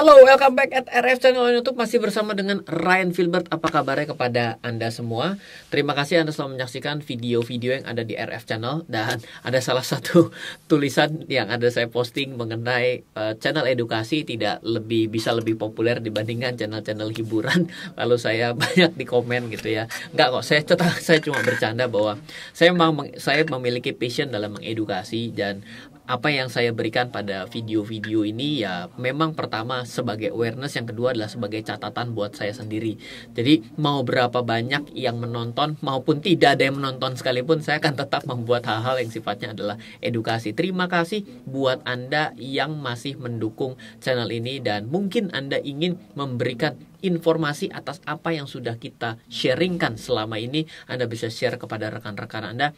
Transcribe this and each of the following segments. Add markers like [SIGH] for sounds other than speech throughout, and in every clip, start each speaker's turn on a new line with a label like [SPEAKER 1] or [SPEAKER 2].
[SPEAKER 1] Halo, welcome back at RF Channel on YouTube masih bersama dengan Ryan Filbert. Apa kabarnya kepada Anda semua? Terima kasih Anda selalu menyaksikan video-video yang ada di RF Channel dan ada salah satu [LAUGHS] tulisan yang ada saya posting mengenai uh, channel edukasi tidak lebih bisa lebih populer dibandingkan channel-channel hiburan. [LAUGHS] Lalu saya [LAUGHS] banyak di komen gitu ya. Enggak kok, saya tetap saya cuma bercanda bahwa saya memang saya memiliki passion dalam mengedukasi dan apa yang saya berikan pada video-video ini ya memang pertama sebagai awareness yang kedua adalah sebagai catatan buat saya sendiri jadi mau berapa banyak yang menonton maupun tidak ada yang menonton sekalipun saya akan tetap membuat hal-hal yang sifatnya adalah edukasi terima kasih buat anda yang masih mendukung channel ini dan mungkin anda ingin memberikan informasi atas apa yang sudah kita sharingkan selama ini anda bisa share kepada rekan-rekan anda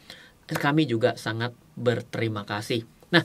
[SPEAKER 1] kami juga sangat berterima kasih Nah,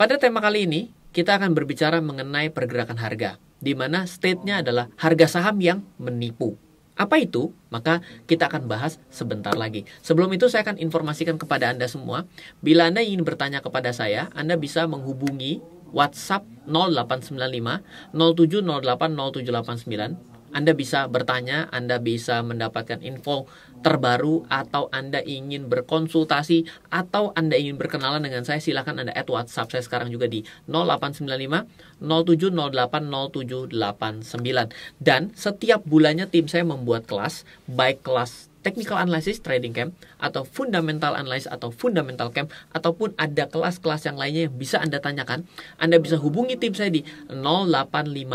[SPEAKER 1] pada tema kali ini kita akan berbicara mengenai pergerakan harga, di mana state-nya adalah harga saham yang menipu. Apa itu? Maka kita akan bahas sebentar lagi. Sebelum itu saya akan informasikan kepada Anda semua, bila Anda ingin bertanya kepada saya, Anda bisa menghubungi WhatsApp 0895 0708 0789 anda bisa bertanya, Anda bisa mendapatkan info terbaru atau Anda ingin berkonsultasi atau Anda ingin berkenalan dengan saya silahkan Anda add WhatsApp saya sekarang juga di 0895 0708 0789 dan setiap bulannya tim saya membuat kelas baik kelas technical analysis trading camp atau fundamental analysis atau fundamental camp ataupun ada kelas-kelas yang lainnya yang bisa Anda tanyakan, Anda bisa hubungi tim saya di 0852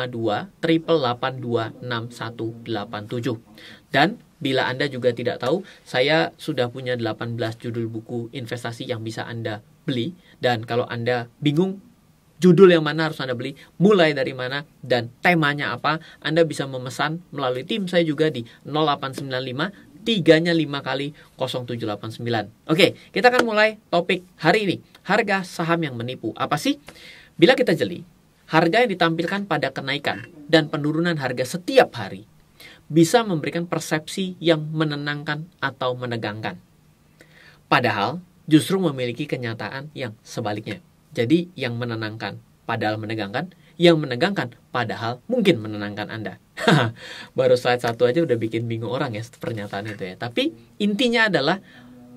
[SPEAKER 1] 882 6187. Dan bila Anda juga tidak tahu, saya sudah punya 18 judul buku investasi yang bisa Anda beli dan kalau Anda bingung judul yang mana harus Anda beli, mulai dari mana, dan temanya apa, Anda bisa memesan melalui tim saya juga di 0895 tiganya 5 kali 0789. Oke, kita akan mulai topik hari ini. Harga saham yang menipu. Apa sih? Bila kita jeli, harga yang ditampilkan pada kenaikan dan penurunan harga setiap hari bisa memberikan persepsi yang menenangkan atau menegangkan. Padahal justru memiliki kenyataan yang sebaliknya. Jadi yang menenangkan padahal menegangkan, yang menegangkan padahal mungkin menenangkan Anda. [LAUGHS] Baru slide satu aja udah bikin bingung orang ya pernyataan itu ya. Tapi intinya adalah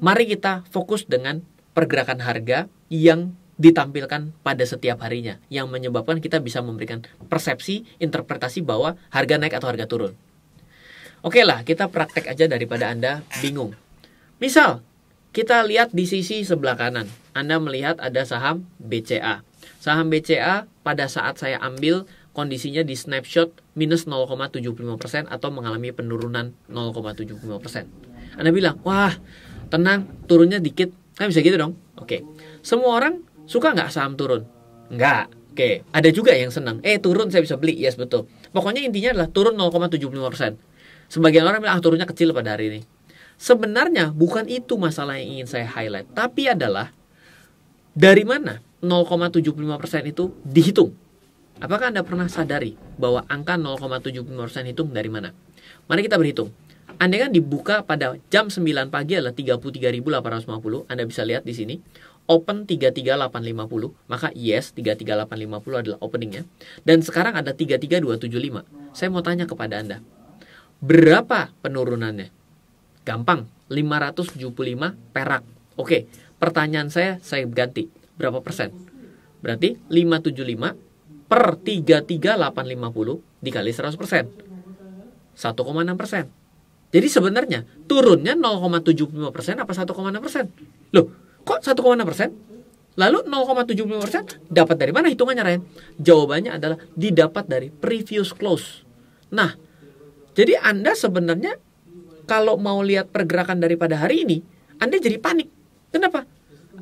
[SPEAKER 1] mari kita fokus dengan pergerakan harga yang ditampilkan pada setiap harinya yang menyebabkan kita bisa memberikan persepsi interpretasi bahwa harga naik atau harga turun. Oke okay lah, kita praktek aja daripada Anda bingung. Misal, kita lihat di sisi sebelah kanan. Anda melihat ada saham BCA. Saham BCA pada saat saya ambil kondisinya di snapshot minus 0,75% atau mengalami penurunan 0,75%. Anda bilang, wah tenang turunnya dikit. Kan bisa gitu dong. Oke. Semua orang suka nggak saham turun? Nggak. Oke. Ada juga yang senang. Eh turun saya bisa beli. Yes betul. Pokoknya intinya adalah turun 0,75%. Sebagian orang bilang ah turunnya kecil pada hari ini. Sebenarnya bukan itu masalah yang ingin saya highlight. Tapi adalah dari mana 0,75% itu dihitung. Apakah Anda pernah sadari bahwa angka 0,75% itu dari mana? Mari kita berhitung. Anda kan dibuka pada jam 9 pagi adalah 33.850, Anda bisa lihat di sini. Open 33850, maka yes 33850 adalah openingnya. Dan sekarang ada 33275. Saya mau tanya kepada Anda, berapa penurunannya? Gampang, 575 perak. Oke, pertanyaan saya saya ganti. Berapa persen? Berarti 575 per 33850 dikali 100 persen. 1,6 persen. Jadi sebenarnya turunnya 0,75 persen apa 1,6 persen? Loh, kok 1,6 persen? Lalu 0,75 persen dapat dari mana hitungannya Ryan? Jawabannya adalah didapat dari previous close. Nah, jadi Anda sebenarnya kalau mau lihat pergerakan daripada hari ini, Anda jadi panik. Kenapa?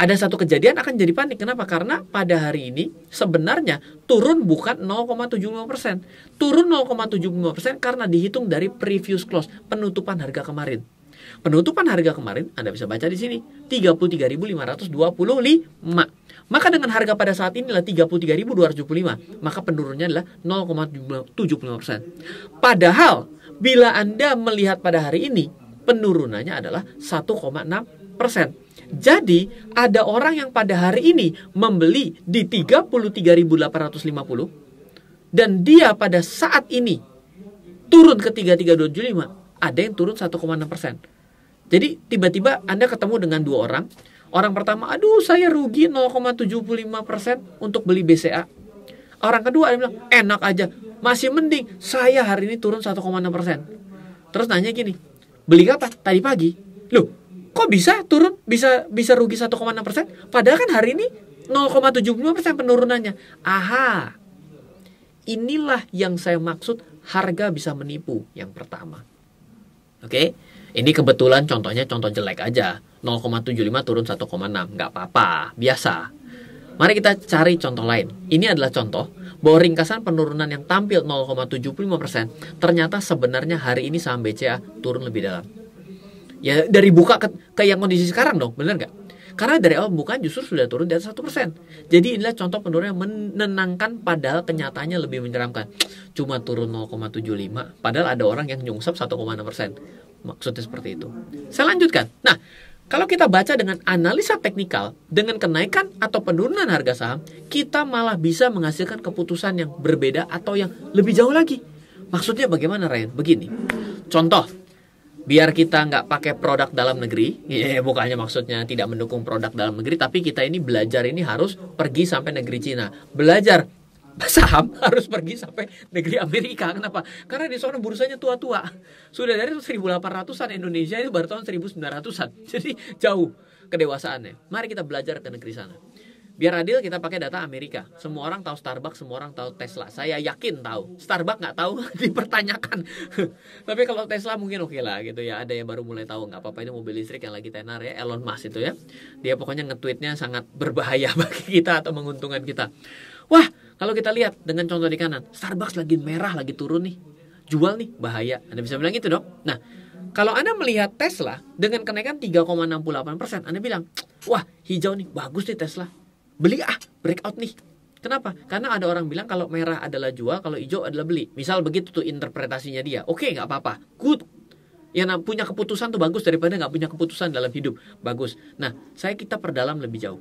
[SPEAKER 1] ada satu kejadian akan jadi panik. Kenapa? Karena pada hari ini sebenarnya turun bukan 0,75%. Turun 0,75% karena dihitung dari previous close, penutupan harga kemarin. Penutupan harga kemarin Anda bisa baca di sini 33.525. Maka dengan harga pada saat ini adalah 33.275, maka penurunnya adalah 0,75%. Padahal bila Anda melihat pada hari ini penurunannya adalah 1,6 persen. Jadi ada orang yang pada hari ini membeli di 33.850 dan dia pada saat ini turun ke 33.275, ada yang turun 1,6 persen. Jadi tiba-tiba Anda ketemu dengan dua orang, orang pertama, aduh saya rugi 0,75 persen untuk beli BCA. Orang kedua dia bilang, enak aja, masih mending saya hari ini turun 1,6 persen. Terus nanya gini, beli kapan? Tadi pagi. Loh, kok bisa turun bisa bisa rugi 1,6 persen padahal kan hari ini 0,75 persen penurunannya aha inilah yang saya maksud harga bisa menipu yang pertama oke okay? ini kebetulan contohnya contoh jelek aja 0,75 turun 1,6 nggak apa-apa biasa Mari kita cari contoh lain. Ini adalah contoh bahwa ringkasan penurunan yang tampil 0,75% persen ternyata sebenarnya hari ini saham BCA turun lebih dalam. Ya dari buka ke, ke yang kondisi sekarang dong, bener nggak? Karena dari awal bukan justru sudah turun dari atas satu persen. Jadi inilah contoh penurunan yang menenangkan padahal kenyataannya lebih menyeramkan. Cuma turun 0,75, padahal ada orang yang nyungsep 1,6 persen. Maksudnya seperti itu. Saya lanjutkan. Nah, kalau kita baca dengan analisa teknikal, dengan kenaikan atau penurunan harga saham, kita malah bisa menghasilkan keputusan yang berbeda atau yang lebih jauh lagi. Maksudnya bagaimana Ryan? Begini, contoh biar kita nggak pakai produk dalam negeri, [LAUGHS] ya, bukannya maksudnya tidak mendukung produk dalam negeri, tapi kita ini belajar ini harus pergi sampai negeri Cina, belajar saham [LAUGHS] harus pergi sampai negeri Amerika. Kenapa? Karena di sana bursanya tua-tua. Sudah dari 1800-an Indonesia itu baru tahun 1900-an. [LAUGHS] Jadi jauh kedewasaannya. Mari kita belajar ke negeri sana biar adil kita pakai data Amerika. Semua orang tahu Starbucks, semua orang tahu Tesla. Saya yakin tahu. Starbucks nggak tahu [LAUGHS] dipertanyakan. [LAUGHS] Tapi kalau Tesla mungkin oke okay lah gitu ya. Ada yang baru mulai tahu nggak apa-apa ini mobil listrik yang lagi tenar ya Elon Musk itu ya. Dia pokoknya ngetweetnya sangat berbahaya [LAUGHS] bagi kita atau menguntungkan kita. Wah, kalau kita lihat dengan contoh di kanan, Starbucks lagi merah, lagi turun nih. Jual nih, bahaya. Anda bisa bilang gitu dong. Nah, kalau Anda melihat Tesla dengan kenaikan 3,68 Anda bilang, wah hijau nih, bagus nih Tesla beli ah breakout nih Kenapa? Karena ada orang bilang kalau merah adalah jual, kalau hijau adalah beli. Misal begitu tuh interpretasinya dia. Oke, nggak apa-apa. Good. Yang nah, punya keputusan tuh bagus daripada nggak punya keputusan dalam hidup. Bagus. Nah, saya kita perdalam lebih jauh.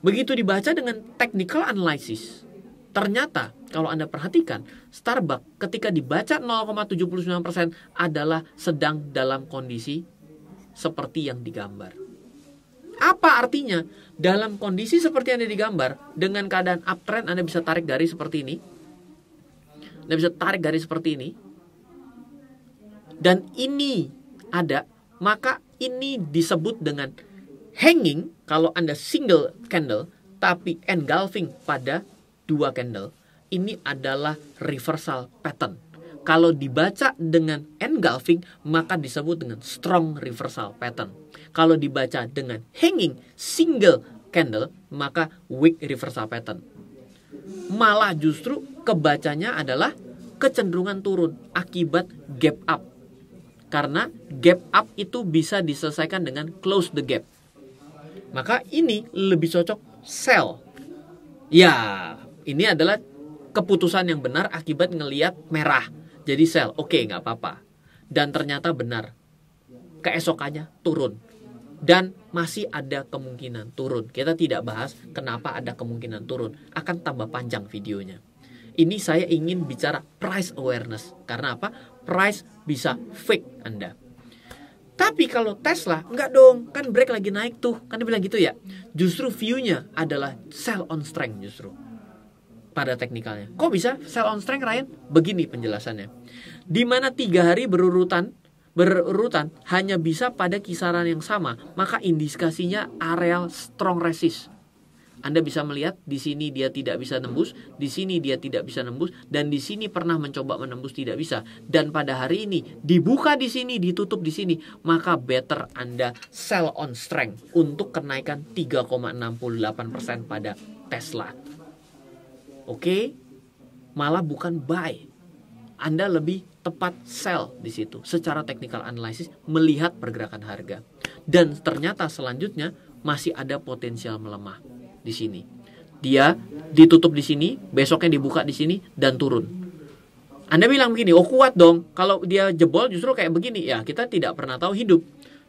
[SPEAKER 1] Begitu dibaca dengan technical analysis, ternyata kalau Anda perhatikan, Starbucks ketika dibaca 0,79% adalah sedang dalam kondisi seperti yang digambar. Apa artinya? Dalam kondisi seperti yang ada di gambar, dengan keadaan uptrend Anda bisa tarik garis seperti ini. Anda bisa tarik garis seperti ini. Dan ini ada, maka ini disebut dengan hanging kalau Anda single candle tapi engulfing pada dua candle. Ini adalah reversal pattern. Kalau dibaca dengan engulfing maka disebut dengan strong reversal pattern. Kalau dibaca dengan hanging single candle maka weak reversal pattern. Malah justru kebacanya adalah kecenderungan turun akibat gap up. Karena gap up itu bisa diselesaikan dengan close the gap. Maka ini lebih cocok sell. Ya, ini adalah keputusan yang benar akibat ngeliat merah jadi sel oke okay, nggak apa-apa dan ternyata benar keesokannya turun dan masih ada kemungkinan turun kita tidak bahas kenapa ada kemungkinan turun akan tambah panjang videonya ini saya ingin bicara price awareness karena apa price bisa fake anda tapi kalau Tesla, enggak dong. Kan break lagi naik tuh. Kan dia bilang gitu ya. Justru view-nya adalah sell on strength justru pada teknikalnya. Kok bisa sell on strength Ryan? Begini penjelasannya. Di mana tiga hari berurutan berurutan hanya bisa pada kisaran yang sama, maka indikasinya areal strong resist. Anda bisa melihat di sini dia tidak bisa nembus, di sini dia tidak bisa nembus, dan di sini pernah mencoba menembus tidak bisa. Dan pada hari ini dibuka di sini, ditutup di sini, maka better Anda sell on strength untuk kenaikan 3,68% pada Tesla. Oke? Okay? Malah bukan buy. Anda lebih tepat sell di situ secara technical analysis melihat pergerakan harga. Dan ternyata selanjutnya masih ada potensial melemah di sini. Dia ditutup di sini, besoknya dibuka di sini dan turun. Anda bilang begini, oh kuat dong. Kalau dia jebol justru kayak begini, ya kita tidak pernah tahu hidup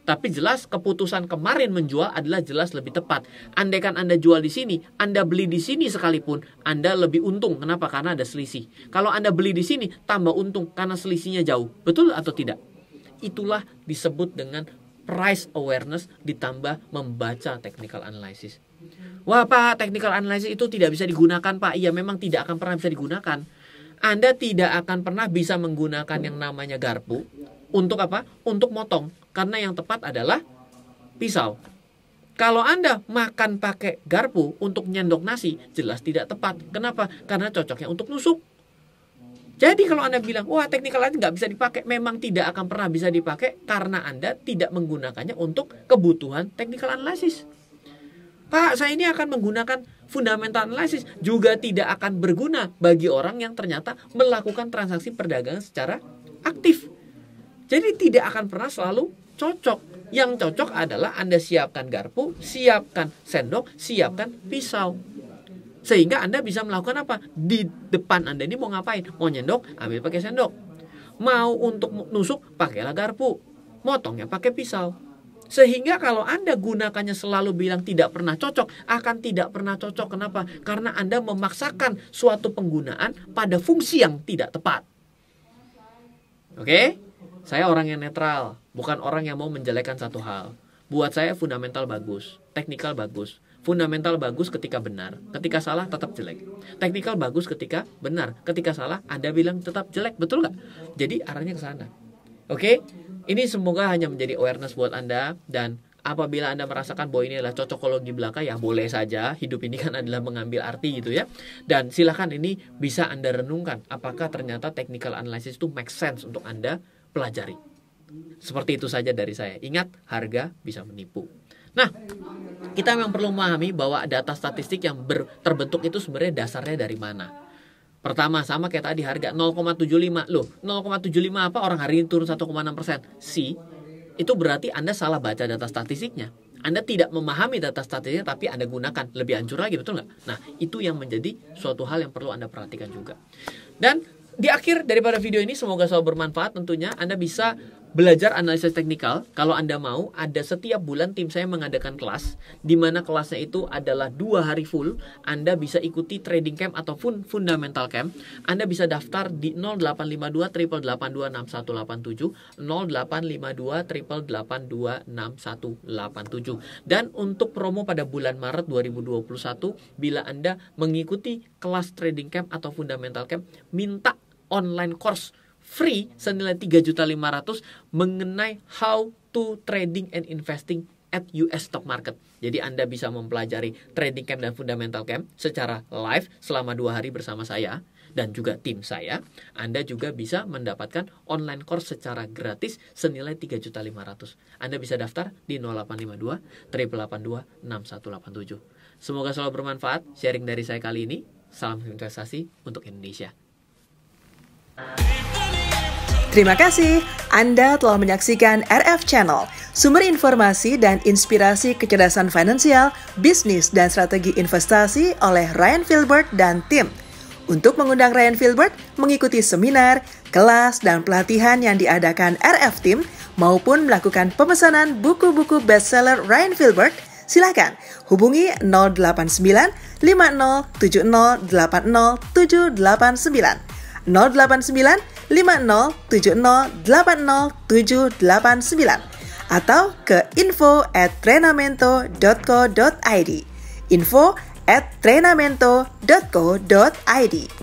[SPEAKER 1] tapi jelas keputusan kemarin menjual adalah jelas lebih tepat. Andaikan Anda jual di sini, Anda beli di sini sekalipun, Anda lebih untung. Kenapa? Karena ada selisih. Kalau Anda beli di sini, tambah untung karena selisihnya jauh. Betul atau tidak? Itulah disebut dengan price awareness ditambah membaca technical analysis. Wah Pak, technical analysis itu tidak bisa digunakan Pak. Iya memang tidak akan pernah bisa digunakan. Anda tidak akan pernah bisa menggunakan yang namanya garpu untuk apa? Untuk motong karena yang tepat adalah pisau. Kalau Anda makan pakai garpu untuk nyendok nasi, jelas tidak tepat. Kenapa? Karena cocoknya untuk nusuk. Jadi kalau Anda bilang, wah teknikalnya aja nggak bisa dipakai, memang tidak akan pernah bisa dipakai karena Anda tidak menggunakannya untuk kebutuhan teknikal analisis Pak, saya ini akan menggunakan fundamental analysis juga tidak akan berguna bagi orang yang ternyata melakukan transaksi perdagangan secara aktif. Jadi tidak akan pernah selalu cocok. Yang cocok adalah Anda siapkan garpu, siapkan sendok, siapkan pisau. Sehingga Anda bisa melakukan apa? Di depan Anda ini mau ngapain? Mau nyendok, ambil pakai sendok. Mau untuk nusuk, pakailah garpu. Motongnya pakai pisau. Sehingga kalau Anda gunakannya selalu bilang tidak pernah cocok, akan tidak pernah cocok. Kenapa? Karena Anda memaksakan suatu penggunaan pada fungsi yang tidak tepat. Oke? Okay? Saya orang yang netral, bukan orang yang mau menjelekkan satu hal. Buat saya fundamental bagus, teknikal bagus. Fundamental bagus ketika benar, ketika salah tetap jelek. Teknikal bagus ketika benar, ketika salah Anda bilang tetap jelek, betul nggak? Jadi arahnya ke sana. Oke? Ini semoga hanya menjadi awareness buat Anda dan apabila Anda merasakan bahwa ini adalah cocokologi belaka ya boleh saja hidup ini kan adalah mengambil arti gitu ya dan silahkan ini bisa Anda renungkan apakah ternyata technical analysis itu make sense untuk Anda pelajari. Seperti itu saja dari saya. Ingat, harga bisa menipu. Nah, kita memang perlu memahami bahwa data statistik yang ber, terbentuk itu sebenarnya dasarnya dari mana. Pertama, sama kayak tadi harga 0,75. Loh, 0,75 apa orang hari ini turun 1,6 persen? Si, itu berarti Anda salah baca data statistiknya. Anda tidak memahami data statistiknya tapi Anda gunakan lebih hancur lagi betul nggak? Nah itu yang menjadi suatu hal yang perlu Anda perhatikan juga. Dan di akhir daripada video ini semoga selalu bermanfaat tentunya Anda bisa belajar analisis teknikal kalau Anda mau ada setiap bulan tim saya mengadakan kelas di mana kelasnya itu adalah dua hari full Anda bisa ikuti trading camp ataupun fundamental camp Anda bisa daftar di 0852 8826187 0852 8826187 dan untuk promo pada bulan Maret 2021 bila Anda mengikuti kelas trading camp atau fundamental camp minta online course free senilai 3.500 mengenai how to trading and investing at US stock market. Jadi Anda bisa mempelajari trading camp dan fundamental camp secara live selama dua hari bersama saya dan juga tim saya. Anda juga bisa mendapatkan online course secara gratis senilai 3.500. Anda bisa daftar di 0852 382 6187. Semoga selalu bermanfaat sharing dari saya kali ini. Salam investasi untuk Indonesia. Terima kasih Anda telah menyaksikan RF Channel, sumber informasi dan inspirasi kecerdasan finansial, bisnis, dan strategi investasi oleh Ryan Filbert dan tim. Untuk mengundang Ryan Filbert mengikuti seminar, kelas, dan pelatihan yang diadakan RF Team maupun melakukan pemesanan buku-buku bestseller Ryan Filbert, silakan hubungi 089 5070 789. 089 5070 80789 atau ke info at trenamento.co.id info at trenamento.co.id